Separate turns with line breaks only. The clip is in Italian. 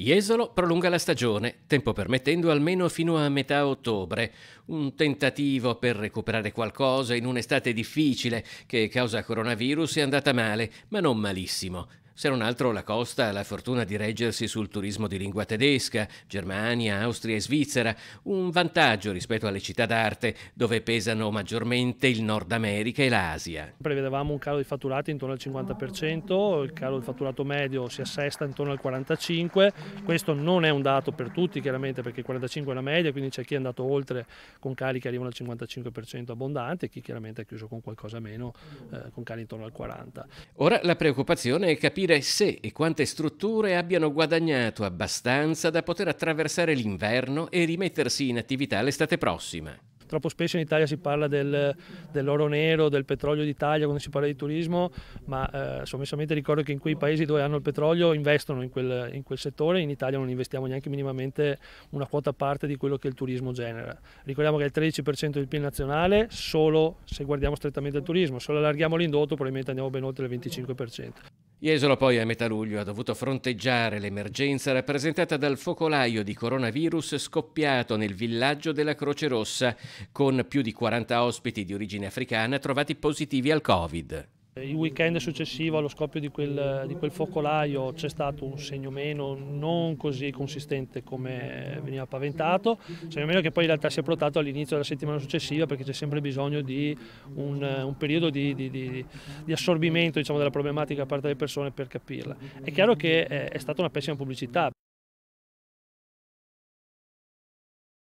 Jesolo prolunga la stagione, tempo permettendo almeno fino a metà ottobre, un tentativo per recuperare qualcosa in un'estate difficile che causa coronavirus è andata male, ma non malissimo. Se non altro la costa ha la fortuna di reggersi sul turismo di lingua tedesca, Germania, Austria e Svizzera, un vantaggio rispetto alle città d'arte dove pesano maggiormente il Nord America e l'Asia.
Prevedevamo un calo di fatturato intorno al 50%, il calo di fatturato medio si assesta intorno al 45%, questo non è un dato per tutti chiaramente perché il 45% è la media, quindi c'è chi è andato oltre con cali che arrivano al 55% abbondanti e chi chiaramente ha chiuso con qualcosa meno, eh, con cali intorno al 40%.
Ora la preoccupazione è capire capire se e quante strutture abbiano guadagnato abbastanza da poter attraversare l'inverno e rimettersi in attività l'estate prossima.
Troppo spesso in Italia si parla del, dell'oro nero, del petrolio d'Italia quando si parla di turismo, ma eh, sommessamente ricordo che in quei paesi dove hanno il petrolio investono in quel, in quel, settore, in Italia non investiamo neanche minimamente una quota parte di quello che il turismo genera. Ricordiamo che è il 13% del PIL nazionale solo se guardiamo strettamente il turismo, se lo allarghiamo l'indotto probabilmente andiamo ben oltre il 25%.
Jesolo poi a metà luglio ha dovuto fronteggiare l'emergenza rappresentata dal focolaio di coronavirus scoppiato nel villaggio della Croce Rossa, con più di 40 ospiti di origine africana trovati positivi al Covid.
Il weekend successivo allo scoppio di quel, di quel focolaio c'è stato un segno meno non così consistente come veniva paventato, segno meno che poi in realtà si è plottato all'inizio della settimana successiva perché c'è sempre bisogno di un, un periodo di, di, di assorbimento diciamo, della problematica da parte delle persone per capirla. È chiaro che è, eh, è stata una pessima pubblicità.